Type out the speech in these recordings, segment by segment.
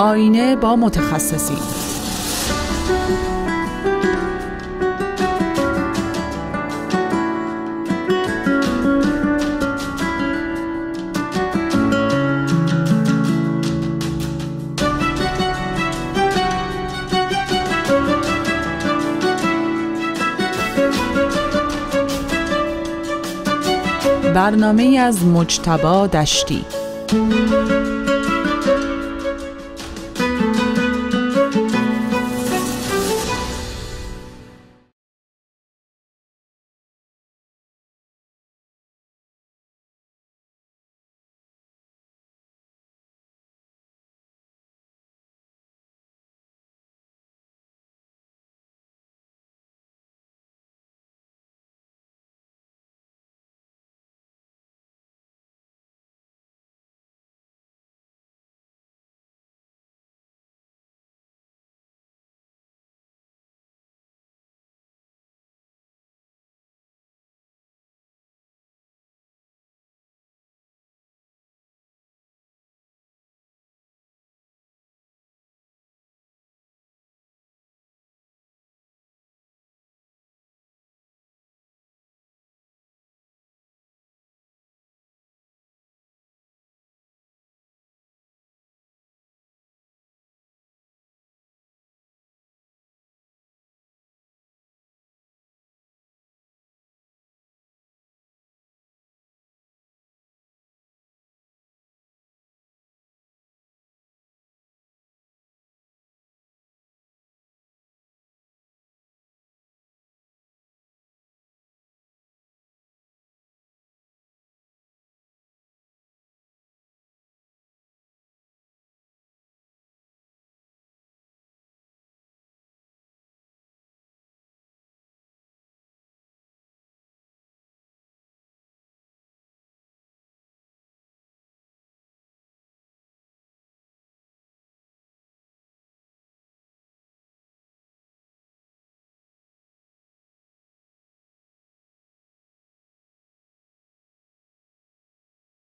آینه با متخصصین برنامه از مجتبا دشتی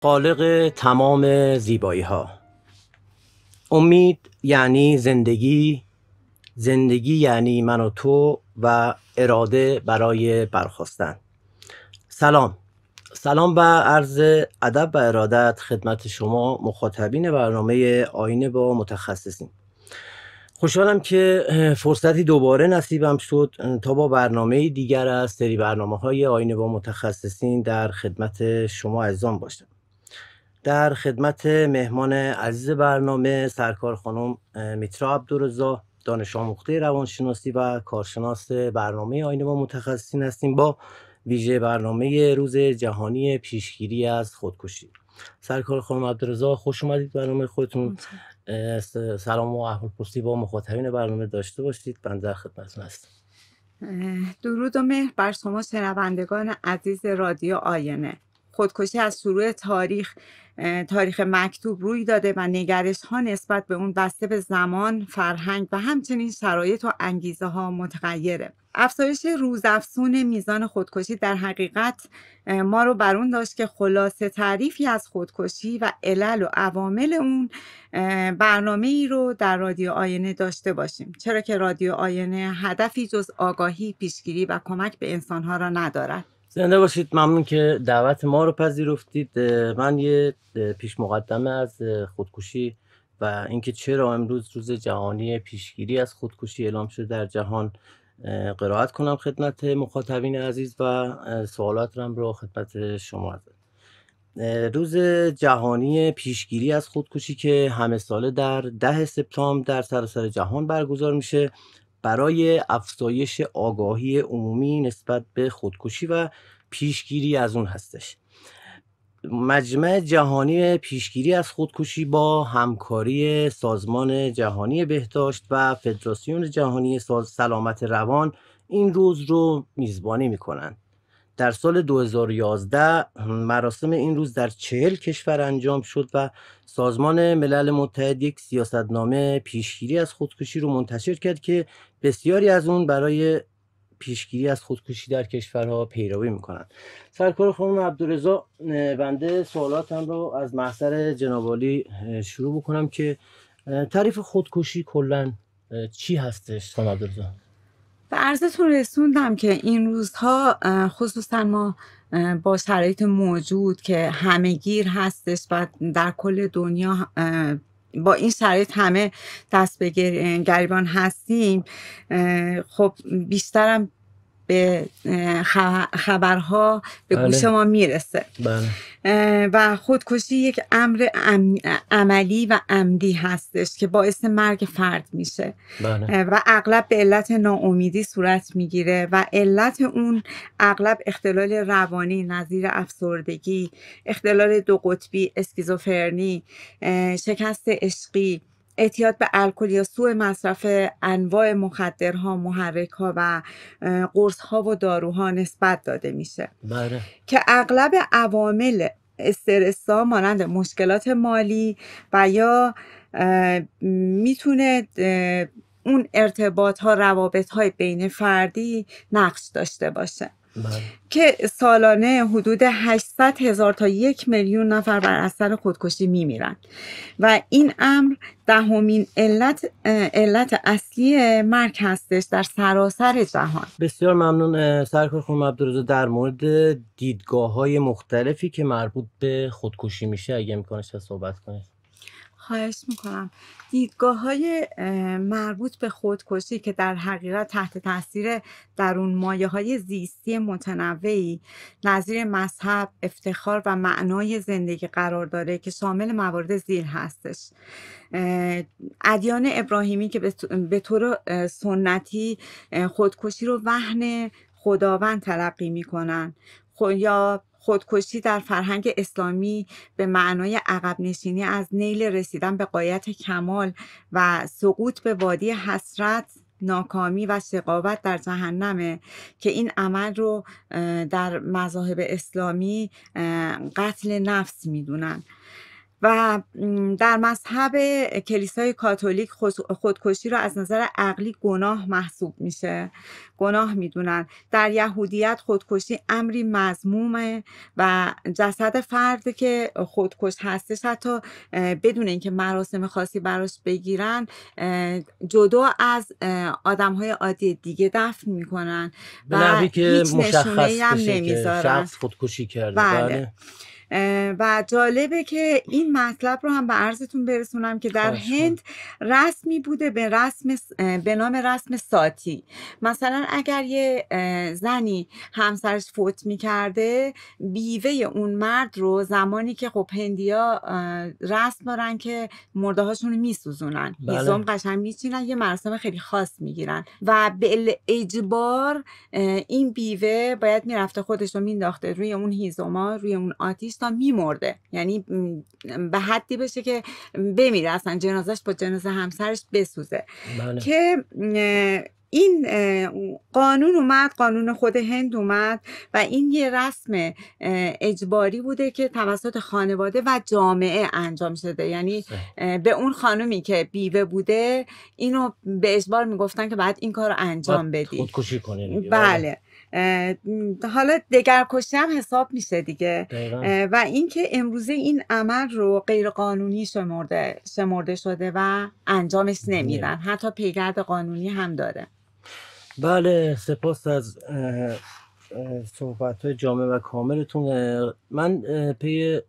خالق تمام زیبایی ها امید یعنی زندگی زندگی یعنی من و تو و اراده برای برخواستن سلام سلام و عرض ادب و ارادت خدمت شما مخاطبین برنامه آینه با متخصصین خوشحالم که فرصتی دوباره نصیبم شد تا با برنامه دیگر از سری برنامه های آینه با متخصصین در خدمت شما عزیزان باشم در خدمت مهمان عزیز برنامه سرکار خانم میترا عبدالرزا دانش آموخته روانشناسی و کارشناس برنامه آینه با متخصصین هستیم با ویژه برنامه روز جهانی پیشگیری از خودکشی سرکار خانم عبدالرزا خوش اومدید برنامه خودتون سلام و احوال پرسی با مخاطبین برنامه داشته باشید من در خدمتتون هستم درود و مهر بر شما شنوندگان عزیز رادیو آینه خودکشی از شروع تاریخ تاریخ مکتوب روی داده و نگرش ها نسبت به اون بسته به زمان، فرهنگ و همچنین شرایط و انگیزه ها متغیره. افزایش روزافزون میزان خودکشی در حقیقت ما رو بر اون داشت که خلاصه تعریفی از خودکشی و علل و عوامل اون برنامه ای رو در رادیو آینه داشته باشیم چرا که رادیو آینه هدفی جز آگاهی پیشگیری و کمک به انسانها را ندارد زنده باشید ممنون که دعوت ما رو پذیرفتید من یه پیش مقدمه از خودکشی و اینکه چرا امروز روز جهانی پیشگیری از خودکشی اعلام شده در جهان قرائت کنم خدمت مخاطبین عزیز و سوالات هم رو خدمت شما عزیز. روز جهانی پیشگیری از خودکشی که همه ساله در ده سپتامبر در سراسر جهان برگزار میشه برای افزایش آگاهی عمومی نسبت به خودکشی و پیشگیری از اون هستش مجمع جهانی پیشگیری از خودکشی با همکاری سازمان جهانی بهداشت و فدراسیون جهانی سلامت روان این روز رو میزبانی میکنند در سال 2011 مراسم این روز در چهل کشور انجام شد و سازمان ملل متحد یک سیاستنامه پیشگیری از خودکشی رو منتشر کرد که بسیاری از اون برای پیشگیری از خودکشی در کشورها پیروی میکنند. سرکار خانم عبدالرزا بنده سوالاتم رو از محضر جنابالی شروع بکنم که تعریف خودکشی کلا چی هستش خانم به عرضتون رسوندم که این روزها خصوصا ما با شرایط موجود که گیر هستش و در کل دنیا با این شرایط همه دست به گریبان هستیم خب بیشترم به خبرها به بله. گوش ما میرسه بله. و خودکشی یک امر عملی و عمدی هستش که باعث مرگ فرد میشه بله. و اغلب به علت ناامیدی صورت میگیره و علت اون اغلب اختلال روانی نظیر افسردگی اختلال دو قطبی اسکیزوفرنی شکست عشقی اعتیاد به الکل یا سوء مصرف انواع مخدرها محرک ها و قرص ها و داروها نسبت داده میشه بله. که اغلب عوامل استرس ها مانند مشکلات مالی و یا میتونه اون ارتباط ها روابط های بین فردی نقش داشته باشه بله. که سالانه حدود 800 هزار تا یک میلیون نفر بر اثر خودکشی میمیرن و این امر دهمین علت علت اصلی مرگ هستش در سراسر جهان بسیار ممنون سرکار خانم عبدالرضا در مورد دیدگاه های مختلفی که مربوط به خودکشی میشه اگه امکانش صحبت کنید خواهش میکنم دیدگاه های مربوط به خودکشی که در حقیقت تحت تاثیر درون مایه های زیستی متنوعی نظیر مذهب افتخار و معنای زندگی قرار داره که شامل موارد زیر هستش ادیان ابراهیمی که به طور سنتی خودکشی رو وحن خداوند تلقی میکنن یا خودکشی در فرهنگ اسلامی به معنای عقب نشینی از نیل رسیدن به قایت کمال و سقوط به وادی حسرت ناکامی و شقاوت در جهنمه که این عمل رو در مذاهب اسلامی قتل نفس میدونن و در مذهب کلیسای کاتولیک خودکشی رو از نظر عقلی گناه محسوب میشه گناه میدونن در یهودیت خودکشی امری مزمومه و جسد فرد که خودکش هستش حتی بدون اینکه مراسم خاصی براش بگیرن جدا از آدم های عادی دیگه دفن میکنن و هیچ نشونه هم نمیذارن شخص خودکشی کرده بله. بله. و جالبه که این مطلب رو هم به عرضتون برسونم که در هند رسمی بوده به, رسم به نام رسم ساتی مثلا اگر یه زنی همسرش فوت میکرده بیوه اون مرد رو زمانی که خب هندیا رسم دارن که مرده هاشون رو میسوزونن هیزم بله. قشنگ میچینن یه مراسم خیلی خاص میگیرن و به اجبار این بیوه باید میرفته خودش رو مینداخته روی اون هیزوما روی اون آتیش تا میمرده یعنی به حدی بشه که بمیره اصلا جنازش با جنازه همسرش بسوزه بله. که این قانون اومد قانون خود هند اومد و این یه رسم اجباری بوده که توسط خانواده و جامعه انجام شده یعنی به اون خانومی که بیوه بوده اینو به اجبار میگفتن که باید این کار رو انجام بدی خودکشی کنی بله آره. حالا دگرکشی هم حساب میشه دیگه و اینکه امروزه این عمل رو غیرقانونی شمرده شمرده شده و انجامش نمیدن حتی پیگرد قانونی هم داره بله سپاس از صحبت های جامع و کاملتون من پی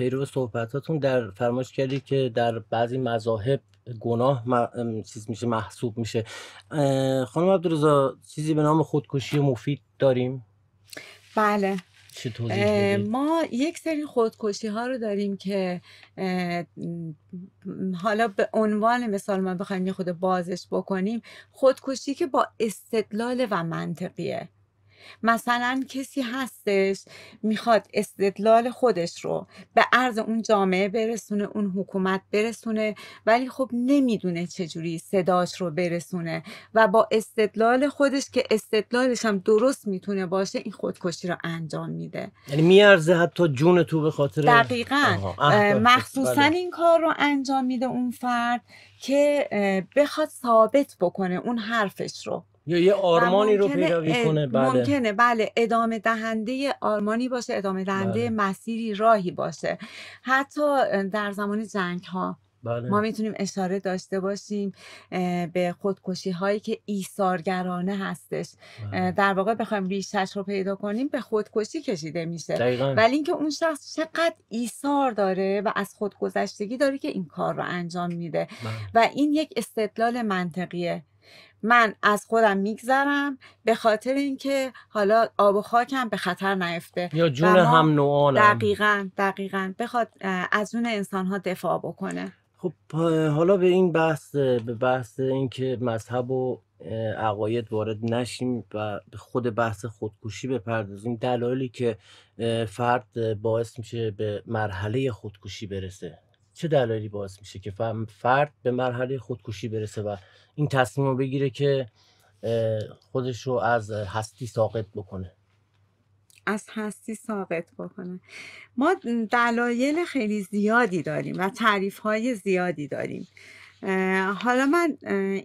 پیرو صحبتاتون در فرمایش کردی که در بعضی مذاهب گناه چیز میشه محسوب میشه خانم عبدالرزا چیزی به نام خودکشی مفید داریم بله ما یک سری خودکشی ها رو داریم که حالا به عنوان مثال ما بخوایم یه خود بازش بکنیم خودکشی که با استدلال و منطقیه مثلا کسی هستش میخواد استدلال خودش رو به عرض اون جامعه برسونه اون حکومت برسونه ولی خب نمیدونه چجوری صداش رو برسونه و با استدلال خودش که استدلالش هم درست میتونه باشه این خودکشی رو انجام میده یعنی میارزه حتی جون تو به خاطر دقیقا بله. مخصوصا بله. این کار رو انجام میده اون فرد که بخواد ثابت بکنه اون حرفش رو یا یه آرمانی رو پیروی کنه بله ممکنه بله ادامه دهنده آرمانی باشه ادامه دهنده بله. مسیری راهی باشه حتی در زمان جنگ ها بله. ما میتونیم اشاره داشته باشیم به خودکشی هایی که ایثارگرانه هستش بله. در واقع بخوایم ریشش رو پیدا کنیم به خودکشی کشیده میشه ولی اینکه اون شخص چقدر ایثار داره و از خودگذشتگی داره که این کار رو انجام میده و این یک استدلال منطقیه من از خودم میگذرم به خاطر اینکه حالا آب و خاکم به خطر نیفته یا جون هم نوعانم دقیقا دقیقا بخواد از اون انسان ها دفاع بکنه خب حالا به این بحث به بحث اینکه مذهب و عقاید وارد نشیم و به خود بحث خودکشی بپردازیم دلایلی که فرد باعث میشه به مرحله خودکشی برسه چه دلایلی باعث میشه که فرد به مرحله خودکشی برسه و این تصمیم رو بگیره که خودش رو از هستی ساقط بکنه از هستی ساقط بکنه ما دلایل خیلی زیادی داریم و تعریف های زیادی داریم حالا من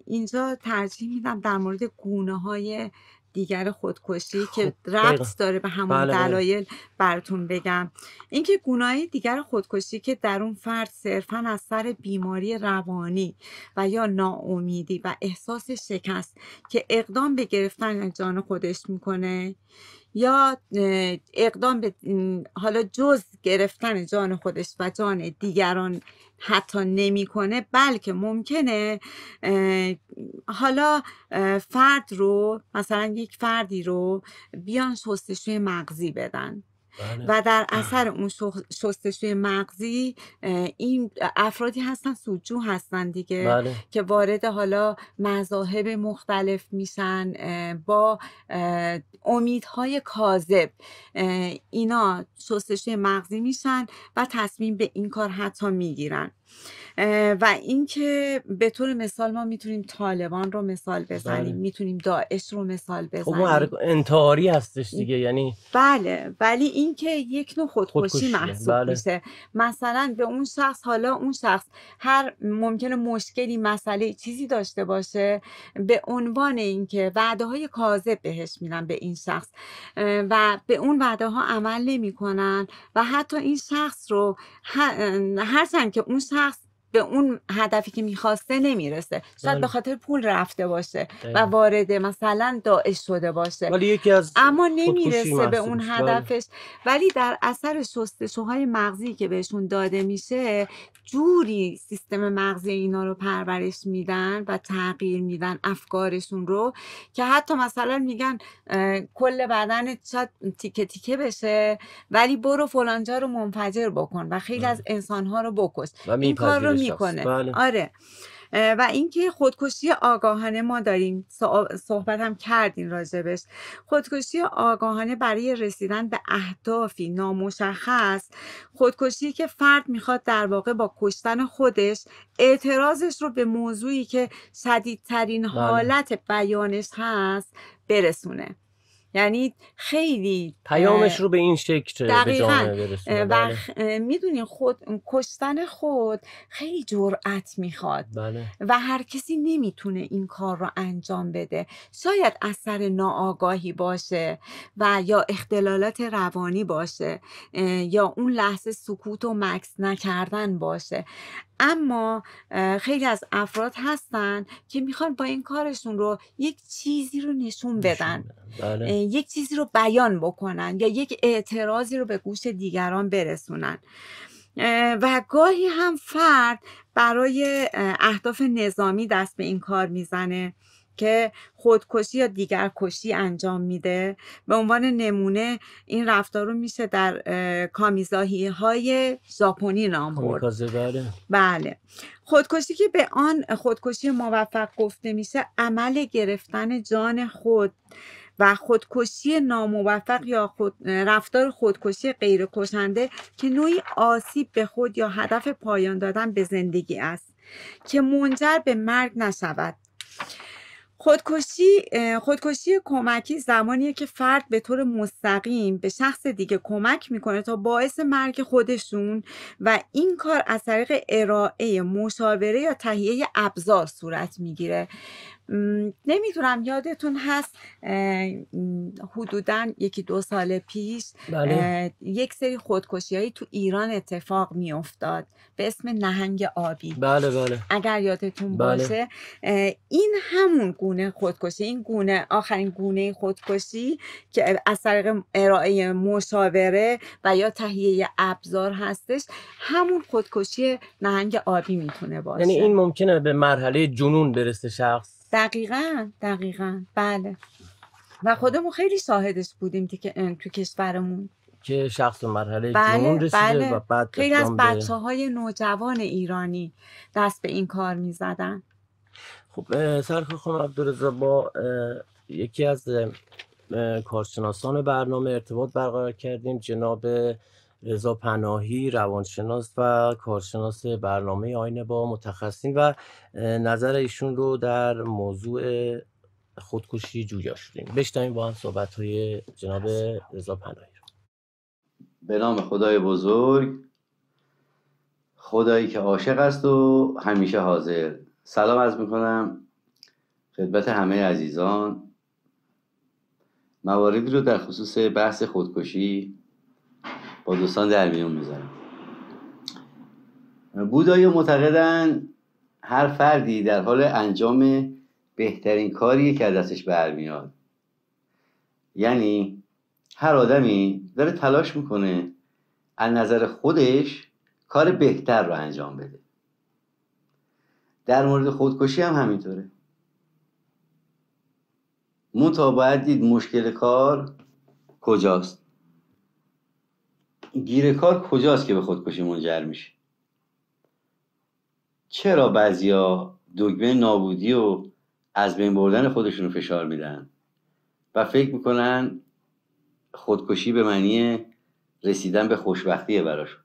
اینجا ترجیح میدم در مورد گونه های دیگر خودکشی که خب، ربط داره به همون بله،, بله دلایل براتون بگم اینکه گناهی دیگر خودکشی که در اون فرد صرفا از سر بیماری روانی و یا ناامیدی و احساس شکست که اقدام به گرفتن جان خودش میکنه یا اقدام به حالا جز گرفتن جان خودش و جان دیگران حتی نمیکنه بلکه ممکنه حالا فرد رو مثلا یک فردی رو بیان شستشوی مغزی بدن بله. و در اثر اون شستشوی مغزی این افرادی هستن سودجو هستن دیگه بله. که وارد حالا مذاهب مختلف میشن با امیدهای کاذب اینا شستشوی مغزی میشن و تصمیم به این کار حتی میگیرن و اینکه به طور مثال ما میتونیم طالبان رو مثال بزنیم بله. میتونیم داعش رو مثال خب بزنیم خب انتحاری هستش دیگه یعنی بله ولی اینکه یک نوع خودکشی, محسوب بله. میشه مثلا به اون شخص حالا اون شخص هر ممکنه مشکلی مسئله چیزی داشته باشه به عنوان اینکه وعده های کاذب بهش میدن به این شخص و به اون وعده ها عمل نمیکنن و حتی این شخص رو هرچند که اون شخص به اون هدفی که میخواسته نمیرسه شاید بله. به خاطر پول رفته باشه و وارد مثلا داعش شده باشه ولی یکی از اما نمیرسه به اون بله. هدفش ولی در اثر شستشوهای مغزی که بهشون داده میشه جوری سیستم مغزی اینا رو پرورش میدن و تغییر میدن افکارشون رو که حتی مثلا میگن کل بدن شاید تیکه تیکه بشه ولی برو فلانجا رو منفجر بکن و خیلی بله. از انسانها رو بکش این کار میکنه بله. آره و اینکه خودکشی آگاهانه ما داریم صحبت هم کردین راجبش خودکشی آگاهانه برای رسیدن به اهدافی نامشخص خودکشی که فرد میخواد در واقع با کشتن خودش اعتراضش رو به موضوعی که شدیدترین بله. حالت بیانش هست برسونه یعنی خیلی پیامش رو به این شکل دقیقا بله. و میدونین خود کشتن خود خیلی جرأت میخواد بله. و هر کسی نمیتونه این کار رو انجام بده شاید اثر ناآگاهی باشه و یا اختلالات روانی باشه یا اون لحظه سکوت و مکس نکردن باشه اما خیلی از افراد هستن که میخوان با این کارشون رو یک چیزی رو نشون بدن بله. یک چیزی رو بیان بکنن یا یک اعتراضی رو به گوش دیگران برسونن و گاهی هم فرد برای اهداف نظامی دست به این کار میزنه که خودکشی یا دیگرکشی انجام میده به عنوان نمونه این رفتار رو میشه در کامیزاهی های ژاپنی نام برد بله. بله خودکشی که به آن خودکشی موفق گفته میشه عمل گرفتن جان خود و خودکشی ناموفق یا رفتار خودکشی غیرکشنده که نوعی آسیب به خود یا هدف پایان دادن به زندگی است که منجر به مرگ نشود خودکشی خودکشی کمکی زمانیه که فرد به طور مستقیم به شخص دیگه کمک میکنه تا باعث مرگ خودشون و این کار از طریق ارائه مشاوره یا تهیه ابزار صورت میگیره نمیدونم یادتون هست حدودا یکی دو سال پیش بله. یک سری خودکشی هایی تو ایران اتفاق می به اسم نهنگ آبی بله بله اگر یادتون بله. باشه این همون گونه خودکشی این گونه آخرین گونه خودکشی که از طریق ارائه مشاوره و یا تهیه ابزار هستش همون خودکشی نهنگ آبی میتونه باشه یعنی این ممکنه به مرحله جنون برسه شخص دقیقا دقیقا بله و خودمون خیلی شاهدش بودیم دیگه تو کشورمون که شخص مرحله بله، رسیده بله. و بعد خیلی از بچه های نوجوان ایرانی دست به این کار می زدن خب سرخ خانم عبدالرزا با یکی از کارشناسان برنامه ارتباط برقرار کردیم جناب رضا پناهی روانشناس و کارشناس برنامه آینه با متخصصین و نظر ایشون رو در موضوع خودکشی جویا شدیم بشنویم با هم صحبت های جناب رضا پناهی رو به نام خدای بزرگ خدایی که عاشق است و همیشه حاضر سلام از میکنم خدمت همه عزیزان مواردی رو در خصوص بحث خودکشی با دوستان در میون میذارم بودایی معتقدن هر فردی در حال انجام بهترین کاری که دستش برمیاد یعنی هر آدمی داره تلاش میکنه از نظر خودش کار بهتر رو انجام بده در مورد خودکشی هم همینطوره مون دید مشکل کار کجاست گیر کار کجاست که به خودکشی منجر میشه چرا بعضیا دگمه نابودی و از بین بردن خودشون رو فشار میدن و فکر میکنن خودکشی به معنی رسیدن به خوشبختیه براشون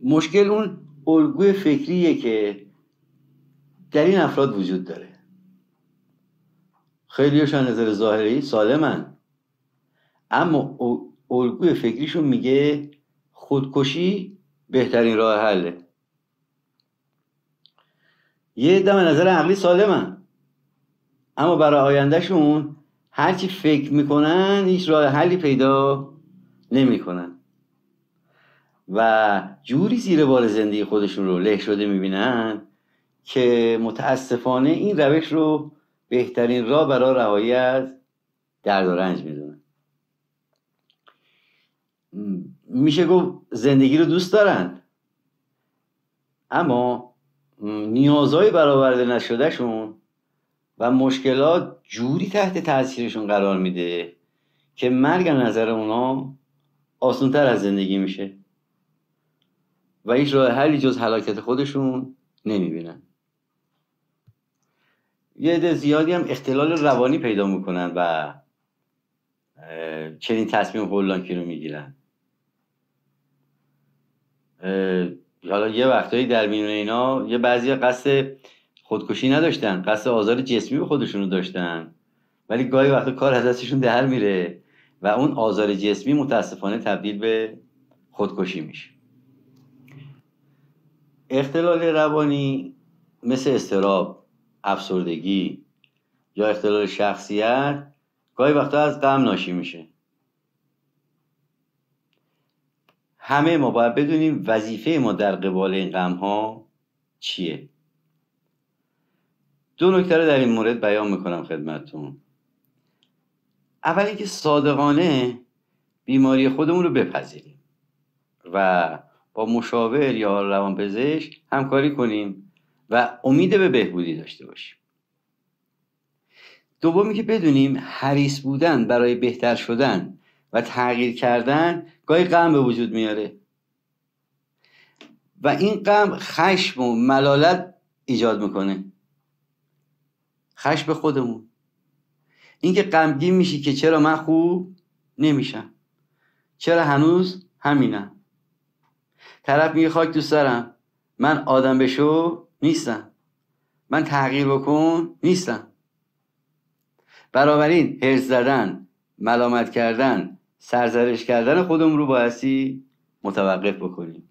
مشکل اون الگوی فکریه که در این افراد وجود داره خیلی از نظر ظاهری سالمن اما الگوی فکریشون میگه خودکشی بهترین راه حله یه دم نظر عقلی سالمن اما برای آیندهشون هرچی فکر میکنن هیچ راه حلی پیدا نمیکنن و جوری زیر بار زندگی خودشون رو له شده میبینن که متاسفانه این روش رو بهترین راه برای رهایی از درد و رنج میشه گفت زندگی رو دوست دارن اما نیازهای برآورده نشدهشون و مشکلات جوری تحت تاثیرشون قرار میده که مرگ نظر اونا آسانتر از زندگی میشه و هیچ راه حلی جز هلاکت خودشون نمیبینن یه عده زیادی هم اختلال روانی پیدا میکنن و چنین تصمیم هولانکی رو میگیرن حالا یه وقتایی در میون اینا یه بعضی قصد خودکشی نداشتن قصد آزار جسمی به خودشونو داشتن ولی گاهی وقتا کار از دستشون در میره و اون آزار جسمی متاسفانه تبدیل به خودکشی میشه اختلال روانی مثل استراب افسردگی یا اختلال شخصیت گاهی وقتا از غم ناشی میشه همه ما باید بدونیم وظیفه ما در قبال این غم ها چیه دو نکته رو در این مورد بیان میکنم خدمتتون اولی که صادقانه بیماری خودمون رو بپذیریم و با مشاور یا روانپزشک همکاری کنیم و امید به بهبودی داشته باشیم دومی که بدونیم حریص بودن برای بهتر شدن و تغییر کردن گاهی غم به وجود میاره و این غم خشم و ملالت ایجاد میکنه خشم خودمون اینکه غمگین میشی که چرا من خوب نمیشم چرا هنوز همینم طرف میگه خاک دوست سرم من آدم بشو نیستم من تغییر بکن نیستم بنابراین هرز زدن ملامت کردن سرزرش کردن خودم رو بایستی متوقف بکنیم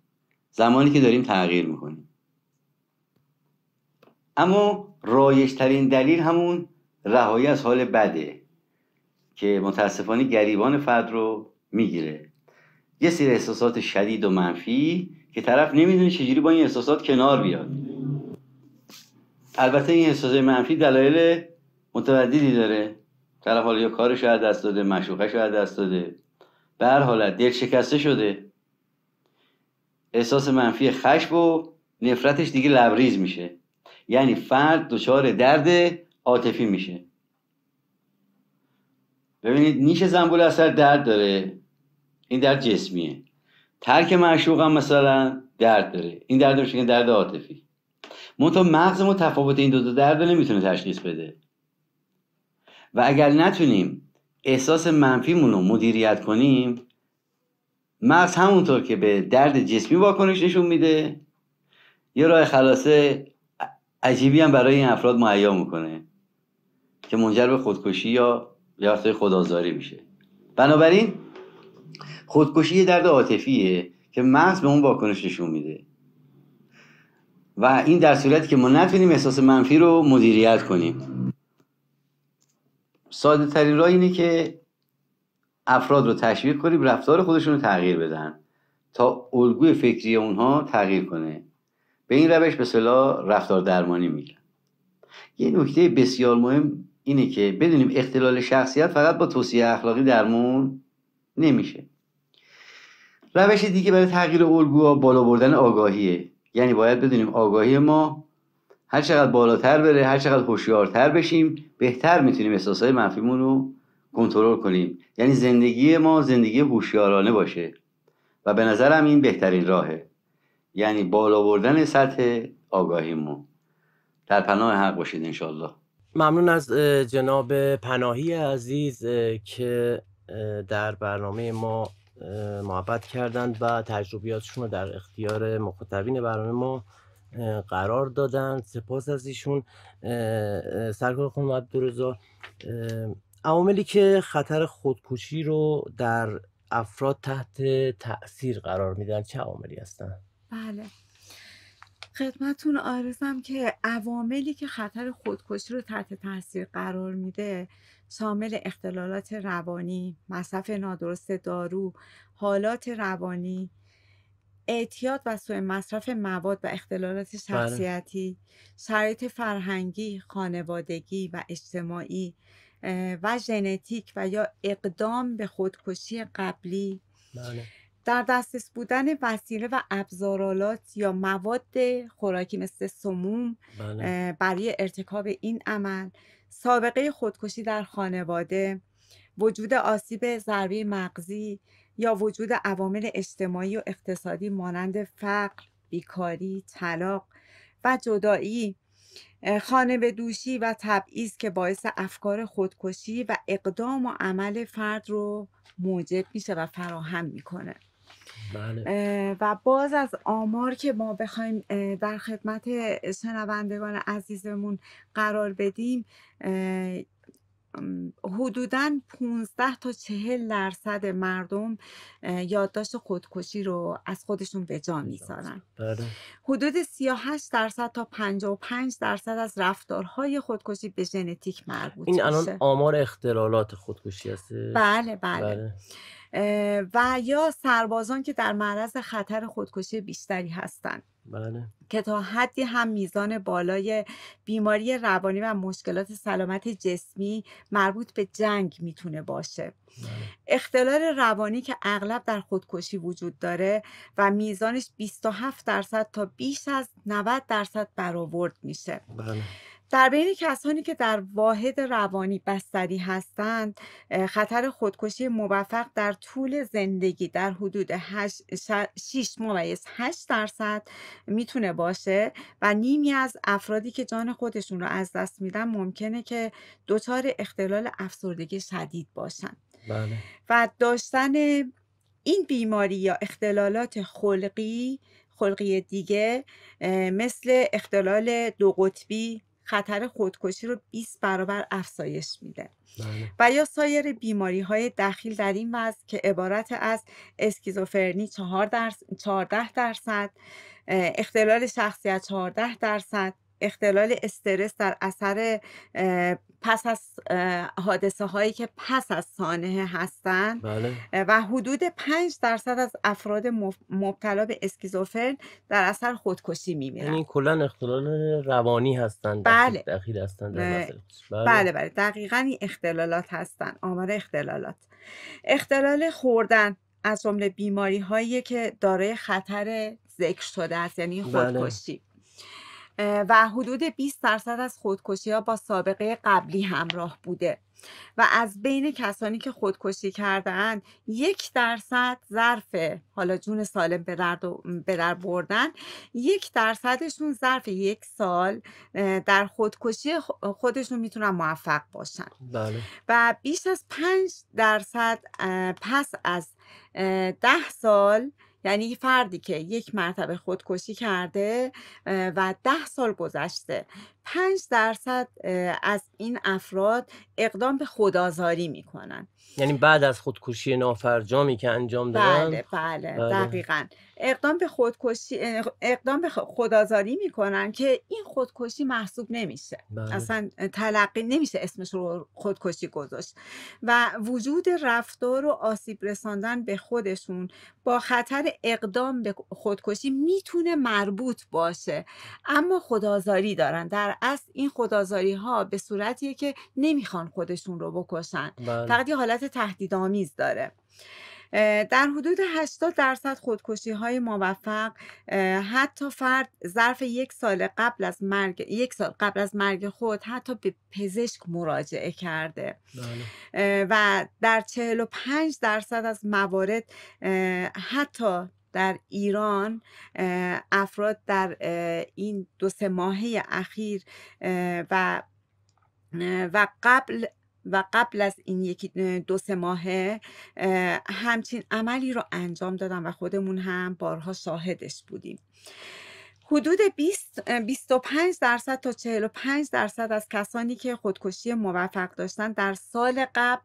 زمانی که داریم تغییر میکنیم اما رایشترین دلیل همون رهایی از حال بده که متاسفانه گریبان فرد رو میگیره یه سری احساسات شدید و منفی که طرف نمیدونه چجوری با این احساسات کنار بیاد البته این احساسات منفی دلایل متعددی داره طرف حالا یا کارش از دست داده مشوقش از دست داده به هر حالت دل شکسته شده احساس منفی خشم و نفرتش دیگه لبریز میشه یعنی فرد دچار درد عاطفی میشه ببینید نیش زنبول اثر درد داره این درد جسمیه ترک معشوق هم مثلا درد داره این درد میشه درد عاطفی منتها مغز ما تفاوت این دو, دو درد نمیتونه تشخیص بده و اگر نتونیم احساس منفیمون رو مدیریت کنیم مغز همونطور که به درد جسمی واکنش نشون میده یه راه خلاصه عجیبی هم برای این افراد مهیا میکنه که منجر به خودکشی یا یافته خودآزاری میشه بنابراین خودکشی یه درد عاطفیه که مغز به اون واکنش نشون میده و این در صورتی که ما نتونیم احساس منفی رو مدیریت کنیم ساده ترین راه اینه که افراد رو تشویق کنیم رفتار خودشون رو تغییر بدن تا الگوی فکری اونها تغییر کنه به این روش به صلاح رفتار درمانی میگن یه نکته بسیار مهم اینه که بدونیم اختلال شخصیت فقط با توصیه اخلاقی درمون نمیشه روش دیگه برای تغییر الگوها بالا بردن آگاهیه یعنی باید بدونیم آگاهی ما هر چقدر بالاتر بره هر چقدر هوشیارتر بشیم بهتر میتونیم احساسهای منفیمون رو کنترل کنیم یعنی زندگی ما زندگی هوشیارانه باشه و به نظرم این بهترین راهه یعنی بالا بردن سطح آگاهیمون در پناه حق باشید انشالله ممنون از جناب پناهی عزیز که در برنامه ما محبت کردند و تجربیاتشون رو در اختیار مخاطبین برنامه ما قرار دادن سپاس از ایشون سرکار خانم عبدالرزا عواملی که خطر خودکشی رو در افراد تحت تاثیر قرار میدن چه عواملی هستن بله خدمتون آرزم که عواملی که خطر خودکشی رو تحت تاثیر قرار میده شامل اختلالات روانی مصرف نادرست دارو حالات روانی اعتیاد و سوء مصرف مواد و اختلالات بله. شخصیتی شرایط فرهنگی خانوادگی و اجتماعی و ژنتیک و یا اقدام به خودکشی قبلی بله. در دسترس بودن وسیله و ابزارالات یا مواد خوراکی مثل سموم بله. برای ارتکاب این عمل سابقه خودکشی در خانواده وجود آسیب ضربه مغزی یا وجود عوامل اجتماعی و اقتصادی مانند فقر، بیکاری، طلاق و جدایی خانه به دوشی و تبعیض که باعث افکار خودکشی و اقدام و عمل فرد رو موجب میشه و فراهم میکنه بله. و باز از آمار که ما بخوایم در خدمت شنوندگان عزیزمون قرار بدیم حدودا 15 تا 40 درصد مردم یادداشت خودکشی رو از خودشون به جا میذارن بله. حدود 38 درصد تا 55 درصد از رفتارهای خودکشی به ژنتیک مربوط این الان آمار اختلالات خودکشی هست بله, بله. بله. و یا سربازان که در معرض خطر خودکشی بیشتری هستند بله. که تا حدی هم میزان بالای بیماری روانی و مشکلات سلامت جسمی مربوط به جنگ میتونه باشه بله. اختلال روانی که اغلب در خودکشی وجود داره و میزانش 27 درصد تا بیش از 90 درصد برآورد میشه بله. در بین کسانی که در واحد روانی بستری هستند خطر خودکشی موفق در طول زندگی در حدود 6 ممیز 8 درصد میتونه باشه و نیمی از افرادی که جان خودشون رو از دست میدن ممکنه که دچار اختلال افسردگی شدید باشن بله. و داشتن این بیماری یا اختلالات خلقی خلقی دیگه مثل اختلال دو قطبی خطر خودکشی رو 20 برابر افزایش میده بله. و یا سایر بیماری های دخیل در این وضع که عبارت از اسکیزوفرنی درصد 14 درصد اختلال شخصیت 14 درصد اختلال استرس در اثر پس از حادثه هایی که پس از سانحه هستند بله. و حدود 5 درصد از افراد مبتلا به اسکیزوفرن در اثر خودکشی میمیرن یعنی کلا اختلال روانی هستند بله. دخیل بله. بله بله دقیقا این اختلالات هستند آمار اختلالات اختلال خوردن از جمله بیماری هایی که دارای خطر ذکر شده است یعنی بله. خودکشی و حدود 20 درصد از خودکشی ها با سابقه قبلی همراه بوده و از بین کسانی که خودکشی کردن یک درصد ظرف حالا جون سالم به در, بردن یک درصدشون ظرف یک سال در خودکشی خودشون میتونن موفق باشن بله. و بیش از پنج درصد پس از ده سال یعنی فردی که یک مرتبه خودکشی کرده و ده سال گذشته پنج درصد از این افراد اقدام به خودآزاری میکنن یعنی بعد از خودکشی نافرجامی که انجام دادن بله بله, بله. دقیقا اقدام به خودکشی اقدام به خودآزاری میکنن که این خودکشی محسوب نمیشه بله. اصلا تلقی نمیشه اسمش رو خودکشی گذاشت و وجود رفتار و آسیب رساندن به خودشون با خطر اقدام به خودکشی میتونه مربوط باشه اما خودآزاری دارن در اصل این خودآزاری ها به صورتیه که نمیخوان خودشون رو بکشن بله. فقط یه حالت تهدیدآمیز داره در حدود 80 درصد خودکشی های موفق حتی فرد ظرف یک سال قبل از مرگ یک سال قبل از مرگ خود حتی به پزشک مراجعه کرده بله. و در 45 درصد از موارد حتی در ایران افراد در این دو سه ماهه اخیر و و قبل و قبل از این یکی دو سه ماهه همچین عملی رو انجام دادم و خودمون هم بارها شاهدش بودیم حدود 20 25 درصد تا 45 درصد از کسانی که خودکشی موفق داشتن در سال قبل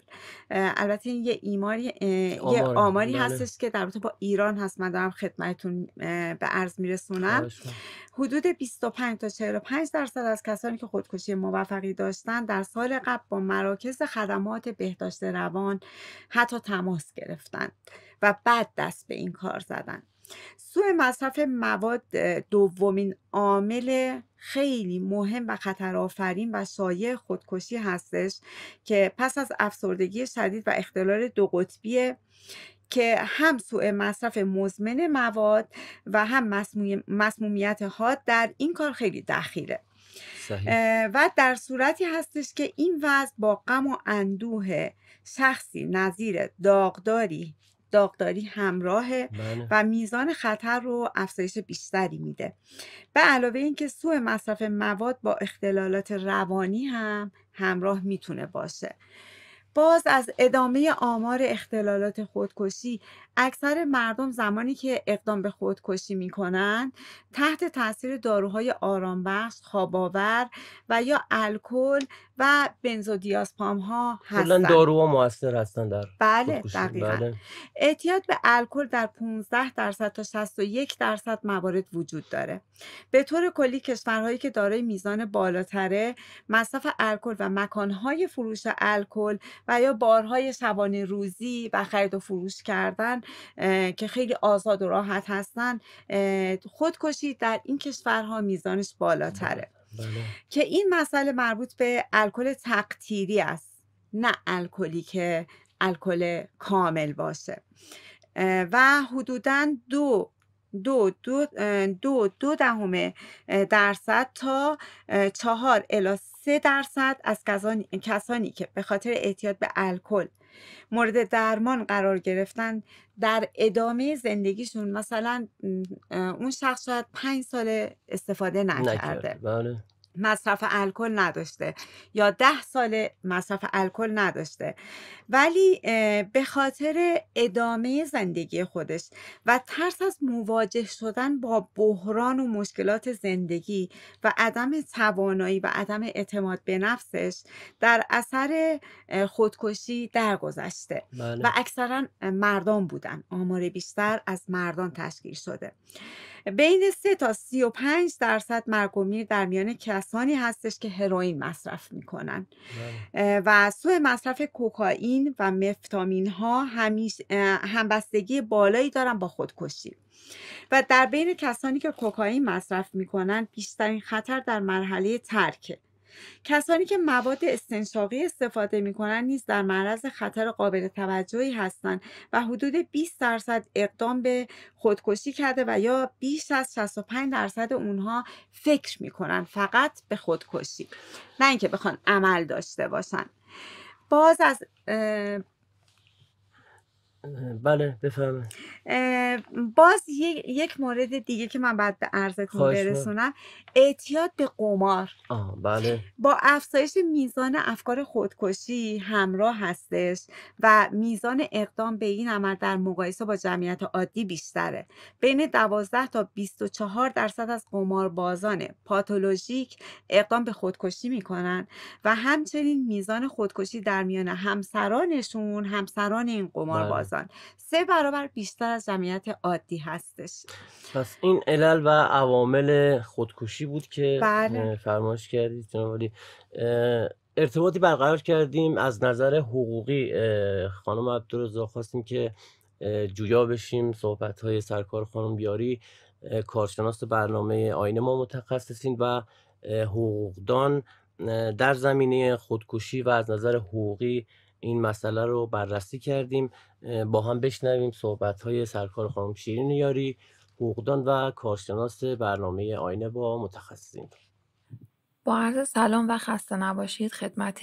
البته این یه ایماری یه آماری بله. هستش که در با ایران هست من دارم خدمتتون به عرض میرسونم حدود 25 تا 45 درصد از کسانی که خودکشی موفقی داشتن در سال قبل با مراکز خدمات بهداشت روان حتی تماس گرفتن و بعد دست به این کار زدن سوء مصرف مواد دومین عامل خیلی مهم و خطرآفرین و شایع خودکشی هستش که پس از افسردگی شدید و اختلال دو قطبیه که هم سوء مصرف مزمن مواد و هم مسمومیت ها در این کار خیلی دخیله و در صورتی هستش که این وضع با غم و اندوه شخصی نظیر داغداری داغداری همراهه بله. و میزان خطر رو افزایش بیشتری میده به علاوه اینکه سوء مصرف مواد با اختلالات روانی هم همراه میتونه باشه باز از ادامه آمار اختلالات خودکشی اکثر مردم زمانی که اقدام به خودکشی میکنن تحت تاثیر داروهای آرامبخش، خوابآور و یا الکل و بنزودیازپام ها هستن دارو و موثر هستن در بله دقیقا بله. اعتیاد به الکل در 15 درصد تا 61 درصد موارد وجود داره به طور کلی کشورهایی که دارای میزان بالاتره مصرف الکل و مکانهای فروش الکل و یا بارهای شبانه روزی و خرید و فروش کردن که خیلی آزاد و راحت هستن خودکشی در این کشورها میزانش بالاتره بله. که این مسئله مربوط به الکل تقطیری است نه الکلی که الکل کامل باشه و حدودا دو دو دو دو, دو دهم درصد تا چهار الا سه درصد از کسانی, که به خاطر اعتیاد به الکل مورد درمان قرار گرفتن در ادامه زندگیشون مثلا اون شخص شاید پنج سال استفاده نکرده بله. مصرف الکل نداشته یا ده سال مصرف الکل نداشته ولی به خاطر ادامه زندگی خودش و ترس از مواجه شدن با بحران و مشکلات زندگی و عدم توانایی و عدم اعتماد به نفسش در اثر خودکشی درگذشته بله. و اکثرا مردان بودن آمار بیشتر از مردان تشکیل شده بین 3 تا 35 درصد مرگ و میر در میان کسانی هستش که هروئین مصرف میکنن بله. و سوء مصرف کوکائین و مفتامین ها همبستگی بالایی دارن با خودکشی و در بین کسانی که کوکائین مصرف میکنن بیشترین خطر در مرحله ترکه کسانی که مواد استنشاقی استفاده می کنند نیز در معرض خطر قابل توجهی هستند و حدود 20 درصد اقدام به خودکشی کرده و یا بیش از 65 درصد اونها فکر می کنند فقط به خودکشی نه اینکه بخوان عمل داشته باشن باز از بله بفهمه باز یک مورد دیگه که من باید به عرضتون برسونم اعتیاد به قمار آه بله با افزایش میزان افکار خودکشی همراه هستش و میزان اقدام به این عمل در مقایسه با جمعیت عادی بیشتره بین 12 تا 24 درصد از قماربازان پاتولوژیک اقدام به خودکشی میکنن و همچنین میزان خودکشی در میان همسرانشون همسران این بله. قمارباز سه برابر بیشتر از جمعیت عادی هستش پس این علل و عوامل خودکشی بود که بله. فرمایش کردید جناب ارتباطی برقرار کردیم از نظر حقوقی خانم عبدالرزا خواستیم که جویا بشیم صحبت های سرکار خانم بیاری کارشناس برنامه آینه ما متخصصین و حقوقدان در زمینه خودکشی و از نظر حقوقی این مسئله رو بررسی کردیم با هم بشنویم صحبت های سرکار خانم شیرین یاری حقوقدان و کارشناس برنامه آینه با متخصصین با عرض سلام و خسته نباشید خدمت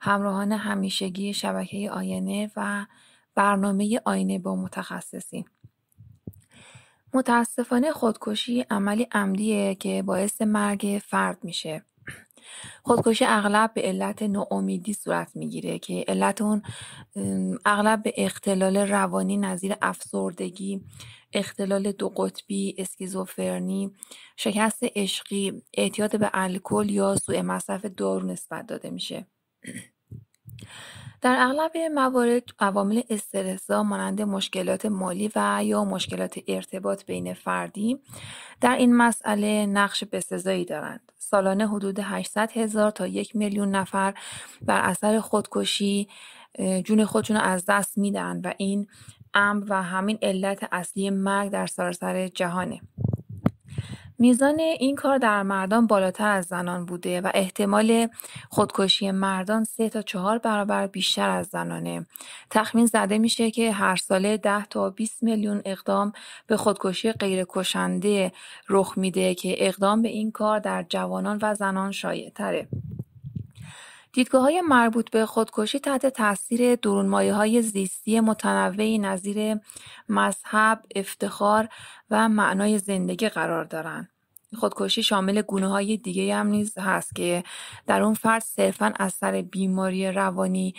همراهان همیشگی شبکه آینه و برنامه آینه با متخصصین متاسفانه خودکشی عملی عمدیه که باعث مرگ فرد میشه خودکشی اغلب به علت ناامیدی صورت میگیره که علت اون اغلب به اختلال روانی نظیر افسردگی، اختلال دو قطبی، اسکیزوفرنی، شکست عشقی، اعتیاد به الکل یا سوء مصرف دارو نسبت داده میشه. در اغلب موارد، عوامل استرزا مانند مشکلات مالی و یا مشکلات ارتباط بین فردی در این مسئله نقش بسزایی دارند. سالانه حدود 800 هزار تا یک میلیون نفر بر اثر خودکشی جون خودشون از دست میدن و این امر و همین علت اصلی مرگ در سراسر جهانه. میزان این کار در مردان بالاتر از زنان بوده و احتمال خودکشی مردان سه تا چهار برابر بیشتر از زنانه. تخمین زده میشه که هر ساله 10 تا 20 میلیون اقدام به خودکشی غیرکشنده رخ میده که اقدام به این کار در جوانان و زنان شایع‌تره. های مربوط به خودکشی تحت تاثیر های زیستی متنوعی نظیر مذهب، افتخار و معنای زندگی قرار دارند. خودکشی شامل های دیگه هم نیز هست که در اون فرد صرفا از سر بیماری روانی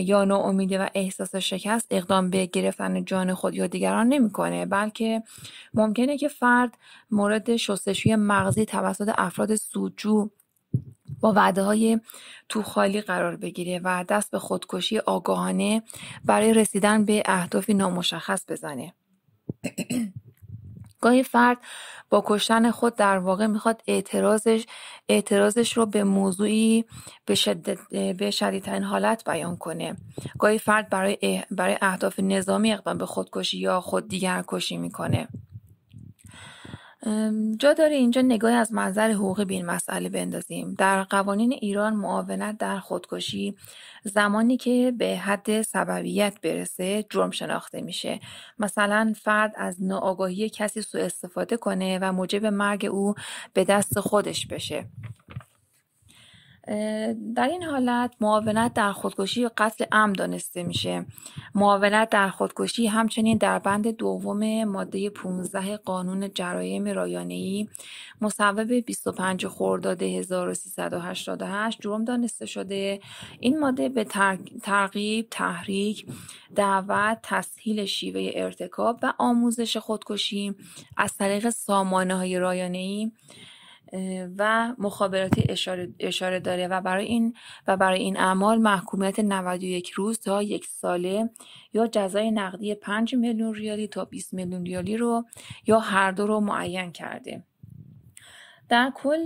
یا ناامیدی و احساس شکست اقدام به گرفتن جان خود یا دیگران نمیکنه بلکه ممکنه که فرد مورد شستشوی مغزی توسط افراد سودجو با وعده های تو خالی قرار بگیره و دست به خودکشی آگاهانه برای رسیدن به اهدافی نامشخص بزنه. گاهی فرد با کشتن خود در واقع میخواد اعتراضش اعتراضش رو به موضوعی به, شدت، به شدیدترین حالت بیان کنه گاهی فرد برای, برای اهداف نظامی اقدام به خودکشی یا خود دیگر کشی میکنه جا داره اینجا نگاهی از منظر حقوقی به این مسئله بندازیم در قوانین ایران معاونت در خودکشی زمانی که به حد سببیت برسه جرم شناخته میشه مثلا فرد از ناآگاهی کسی سوء استفاده کنه و موجب مرگ او به دست خودش بشه در این حالت معاونت در خودکشی و قتل ام دانسته میشه معاونت در خودکشی همچنین در بند دوم ماده 15 قانون جرایم رایانه‌ای مصوب 25 خرداد 1388 جرم دانسته شده این ماده به ترغیب تحریک دعوت تسهیل شیوه ارتکاب و آموزش خودکشی از طریق سامانه های رایانه‌ای و مخابراتی اشاره, اشاره داره و برای این و برای این اعمال محکومیت 91 روز تا یک ساله یا جزای نقدی 5 میلیون ریالی تا 20 میلیون ریالی رو یا هر دو رو معین کرده در کل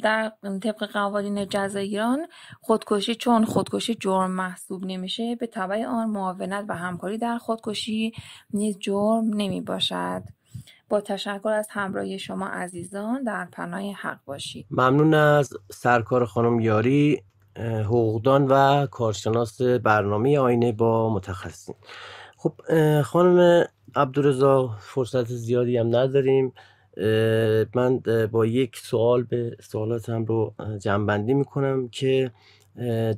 در طبق قوانین جزای ایران خودکشی چون خودکشی جرم محسوب نمیشه به طبع آن معاونت و همکاری در خودکشی نیز جرم نمی باشد با تشکر از همراهی شما عزیزان در پناه حق باشید ممنون از سرکار خانم یاری حقوقدان و کارشناس برنامه آینه با متخصصین خب خانم عبدالرزا فرصت زیادی هم نداریم من با یک سوال به سوالاتم رو جنبندی میکنم که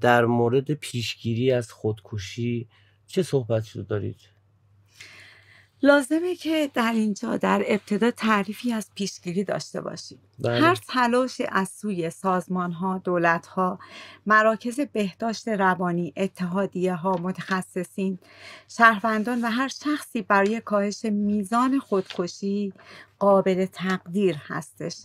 در مورد پیشگیری از خودکشی چه صحبتی رو دارید؟ لازمه که در اینجا در ابتدا تعریفی از پیشگیری داشته باشیم بله. هر تلاش از سوی سازمان ها دولت ها مراکز بهداشت روانی اتحادیه ها متخصصین شهروندان و هر شخصی برای کاهش میزان خودکشی قابل تقدیر هستش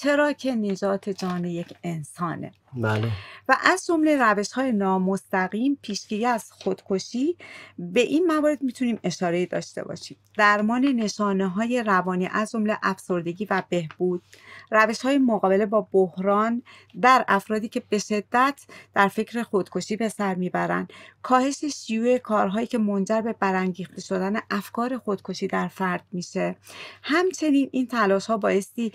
چرا که نجات جان یک انسانه بله. و از جمله روش های نامستقیم پیشگیری از خودکشی به این موارد میتونیم اشاره داشته باشیم درمان نشانه های روانی از جمله افسردگی و بهبود روش های مقابله با بحران در افرادی که به شدت در فکر خودکشی به سر میبرند کاهش شیوع کارهایی که منجر به برانگیخته شدن افکار خودکشی در فرد میشه همچنین این تلاش ها بایستی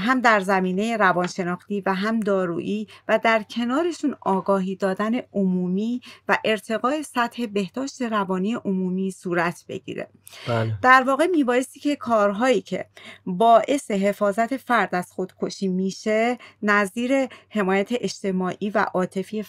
هم در زمینه روانشناختی و هم دارویی و در کنارشون آگاهی دادن عمومی و ارتقای سطح بهداشت روانی عمومی صورت بگیره بله. در واقع میبایستی که کارهایی که باعث حفاظت فرد از خودکشی میشه نظیر حمایت اجتماعی و عاطفی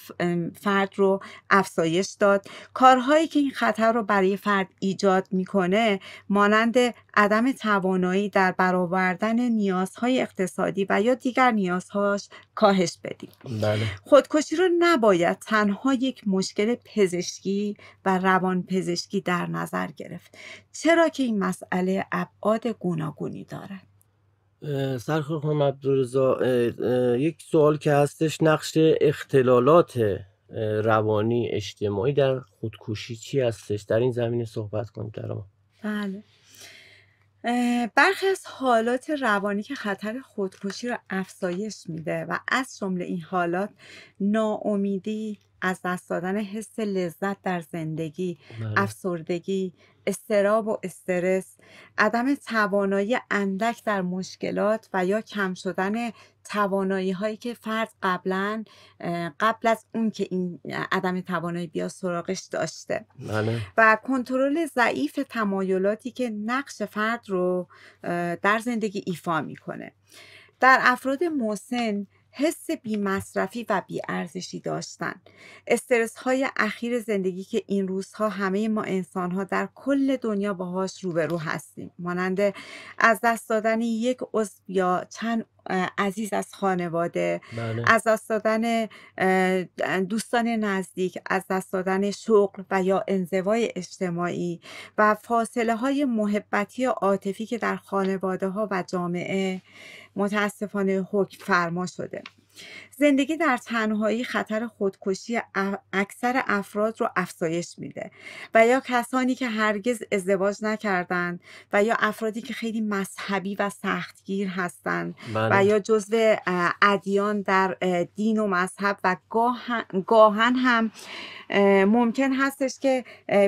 فرد رو افزایش داد کارهایی که این خطر رو برای فرد ایجاد میکنه مانند عدم توانایی در برآوردن نیازهای اقتصادی و یا دیگر نیازهاش کاهش بدیم بله. خودکشی رو نباید تنها یک مشکل پزشکی و روان پزشکی در نظر گرفت چرا که این مسئله ابعاد گوناگونی دارد سرخور خانم عبدالرزا یک سوال که هستش نقش اختلالات روانی اجتماعی در خودکشی چی هستش در این زمینه صحبت کنید در بله برخی از حالات روانی که خطر خودکشی رو افزایش میده و از جمله این حالات ناامیدی از دست دادن حس لذت در زندگی بله. افسردگی استراب و استرس عدم توانایی اندک در مشکلات و یا کم شدن توانایی هایی که فرد قبلا قبل از اون که این عدم توانایی بیا سراغش داشته بله. و کنترل ضعیف تمایلاتی که نقش فرد رو در زندگی ایفا میکنه در افراد مسن حس بی و بیارزشی داشتن استرس های اخیر زندگی که این روزها همه ما انسان ها در کل دنیا باهاش روبرو هستیم مانند از دست دادن یک عضو یا چند عزیز از خانواده بله. از دست دادن دوستان نزدیک از دست دادن شغل و یا انزوای اجتماعی و فاصله های محبتی و عاطفی که در خانواده ها و جامعه متاسفانه حکم فرما شده زندگی در تنهایی خطر خودکشی اکثر افراد رو افزایش میده و یا کسانی که هرگز ازدواج نکردند و یا افرادی که خیلی مذهبی و سختگیر هستند و بله. یا جزو ادیان در دین و مذهب و گاهن, گاهن هم ممکن هستش که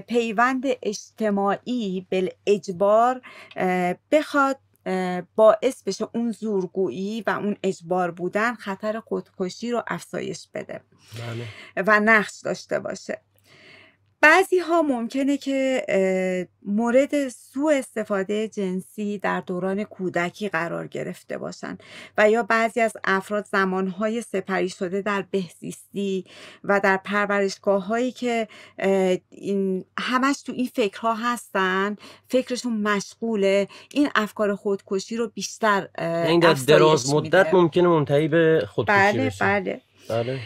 پیوند اجتماعی به اجبار بخواد باعث بشه اون زورگویی و اون اجبار بودن خطر خودکشی رو افزایش بده بله. و نقش داشته باشه بعضی ها ممکنه که مورد سوء استفاده جنسی در دوران کودکی قرار گرفته باشن و یا بعضی از افراد زمانهای سپری شده در بهزیستی و در پرورشگاه هایی که این همش تو این فکرها هستن فکرشون مشغوله این افکار خودکشی رو بیشتر یعنی در دراز مدت ممکنه منتهی به خودکشی بله بله, بله.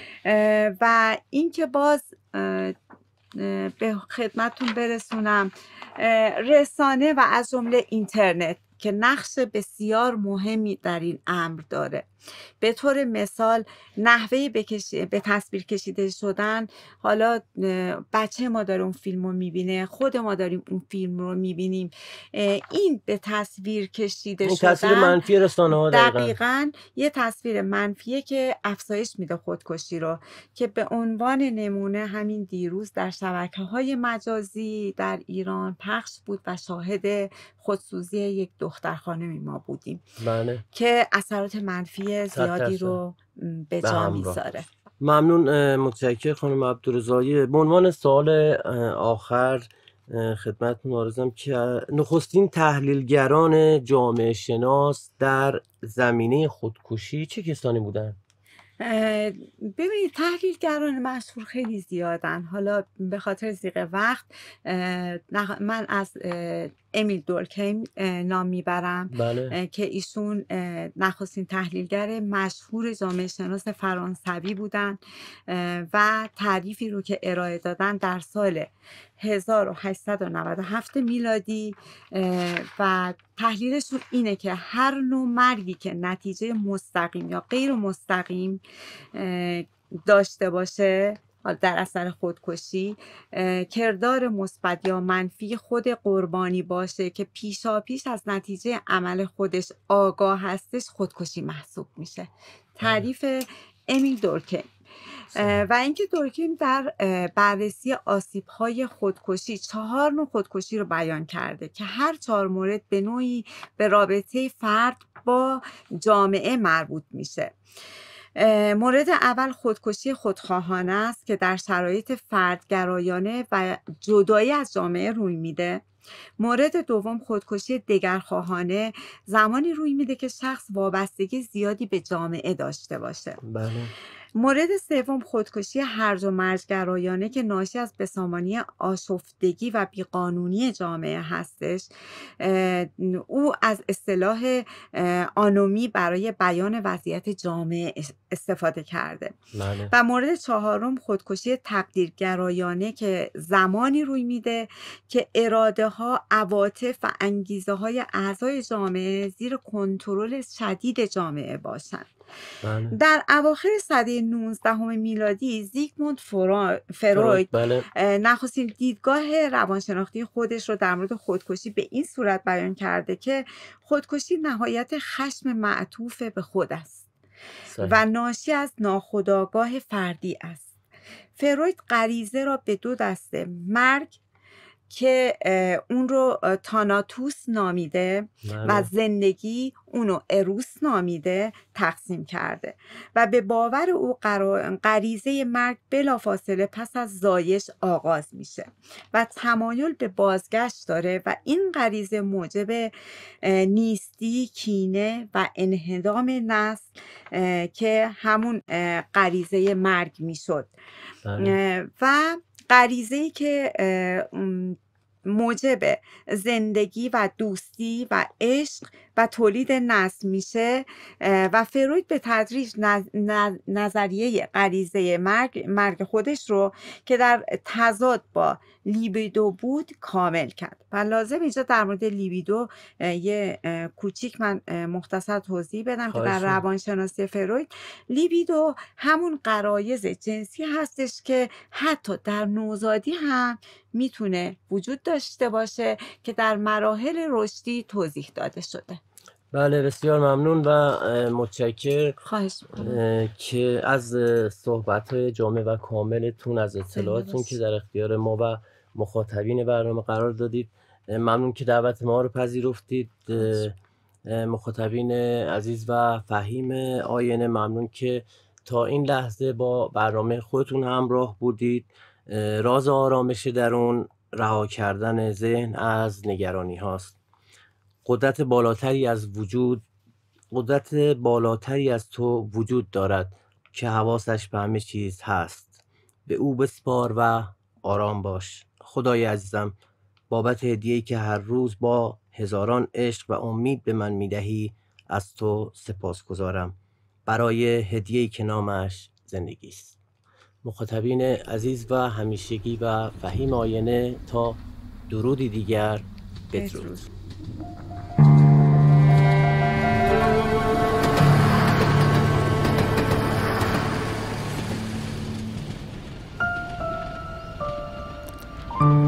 و اینکه باز به خدمتون برسونم رسانه و از جمله اینترنت که نقش بسیار مهمی در این امر داره به طور مثال نحوه به تصویر کشیده شدن حالا بچه ما داره اون فیلم رو میبینه خود ما داریم اون فیلم رو میبینیم این به تصویر کشیده شدن تصویر منفی رسانه ها دقیقا. دقیقا یه تصویر منفیه که افزایش میده خودکشی رو که به عنوان نمونه همین دیروز در شبکه های مجازی در ایران پخش بود و شاهد خودسوزی یک دختر خانمی ما بودیم بله. که اثرات منفی زیادی رو به جا میذاره ممنون متشکر خانم عبدالرزایی به عنوان سال آخر خدمت آرزم که نخستین تحلیلگران جامعه شناس در زمینه خودکشی چه کسانی بودن؟ ببینید تحلیلگران مشهور خیلی زیادن حالا به خاطر زیق وقت من از امیل دورکیم نام میبرم بله. که ایشون نخستین تحلیلگر مشهور جامعه شناس فرانسوی بودن و تعریفی رو که ارائه دادن در سال 1897 میلادی و تحلیلشون اینه که هر نوع مرگی که نتیجه مستقیم یا غیر مستقیم داشته باشه در اثر خودکشی کردار مثبت یا منفی خود قربانی باشه که پیشا پیش از نتیجه عمل خودش آگاه هستش خودکشی محسوب میشه آره. تعریف امیل دورکیم و اینکه دورکیم در بررسی آسیب های خودکشی چهار نوع خودکشی رو بیان کرده که هر چهار مورد به نوعی به رابطه فرد با جامعه مربوط میشه مورد اول خودکشی خودخواهانه است که در شرایط فردگرایانه و جدایی از جامعه روی میده مورد دوم خودکشی دگرخواهانه زمانی روی میده که شخص وابستگی زیادی به جامعه داشته باشه بله. مورد سوم خودکشی هرج و مرجگرایانه که ناشی از بسامانی آشفتگی و بیقانونی جامعه هستش او از اصطلاح آنومی برای بیان وضعیت جامعه استفاده کرده بله. و مورد چهارم خودکشی تقدیرگرایانه که زمانی روی میده که اراده ها عواطف و انگیزه های اعضای جامعه زیر کنترل شدید جامعه باشند بله. در اواخر صده 19 میلادی زیگموند فروید بله. نخستین دیدگاه روانشناختی خودش رو در مورد خودکشی به این صورت بیان کرده که خودکشی نهایت خشم معطوف به خود است و ناشی از ناخودآگاه فردی است فروید غریزه را به دو دسته مرگ که اون رو تاناتوس نامیده و بله. زندگی اونو اروس نامیده تقسیم کرده و به باور او غریزه مرگ بلافاصله پس از زایش آغاز میشه و تمایل به بازگشت داره و این غریزه موجب نیستی کینه و انهدام نسل که همون غریزه مرگ میشد بله. و غریزه که موجب زندگی و دوستی و عشق و تولید نسل میشه و فروید به تدریج نظریه غریزه مرگ, مرگ خودش رو که در تضاد با لیبیدو بود کامل کرد و لازم اینجا در مورد لیبیدو یه کوچیک من مختصر توضیح بدم که در روانشناسی فروید لیبیدو همون قرایز جنسی هستش که حتی در نوزادی هم میتونه وجود داشته باشه که در مراحل رشدی توضیح داده شده بله بسیار ممنون و متشکر خواهش که از صحبت های جامع و کاملتون از اطلاعاتون که در اختیار ما و مخاطبین برنامه قرار دادید ممنون که دعوت ما رو پذیرفتید مخاطبین عزیز و فهیم آینه ممنون که تا این لحظه با برنامه خودتون همراه بودید راز آرامش درون رها کردن ذهن از نگرانی هاست قدرت بالاتری از وجود قدرت بالاتری از تو وجود دارد که حواسش به همه چیز هست به او بسپار و آرام باش خدای عزیزم بابت هدیه‌ای که هر روز با هزاران عشق و امید به من میدهی از تو سپاس گذارم برای هدیه‌ای که نامش زندگی است مخاطبین عزیز و همیشگی و فهیم آینه تا درودی دیگر بدرود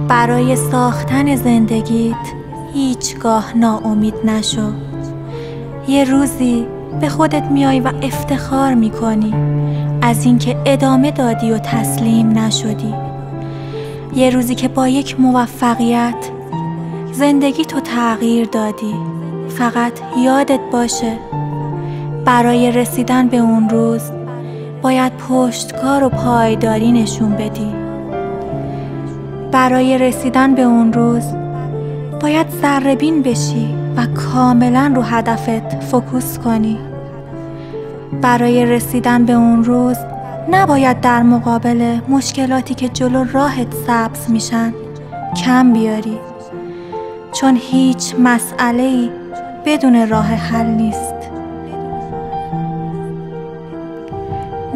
برای ساختن زندگیت هیچگاه ناامید نشو یه روزی به خودت میای و افتخار میکنی از اینکه ادامه دادی و تسلیم نشدی یه روزی که با یک موفقیت زندگی تو تغییر دادی فقط یادت باشه برای رسیدن به اون روز باید پشتکار و پایداری نشون بدی برای رسیدن به اون روز باید ذربین بشی و کاملا رو هدفت فکوس کنی برای رسیدن به اون روز نباید در مقابل مشکلاتی که جلو راهت سبز میشن کم بیاری چون هیچ مسئله بدون راه حل نیست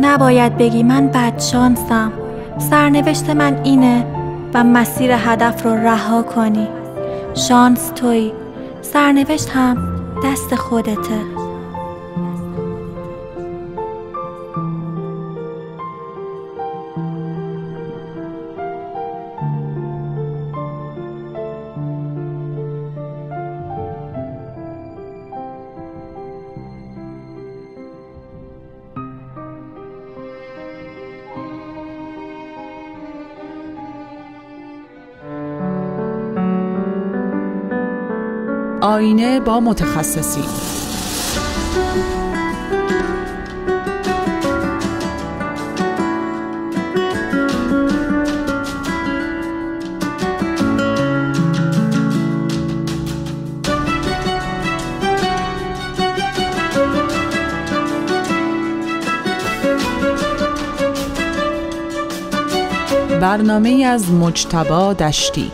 نباید بگی من شانسم. سرنوشت من اینه و مسیر هدف رو رها کنی شانس توی سرنوشت هم دست خودته با متخصصین برنامه از مجتبا دشتی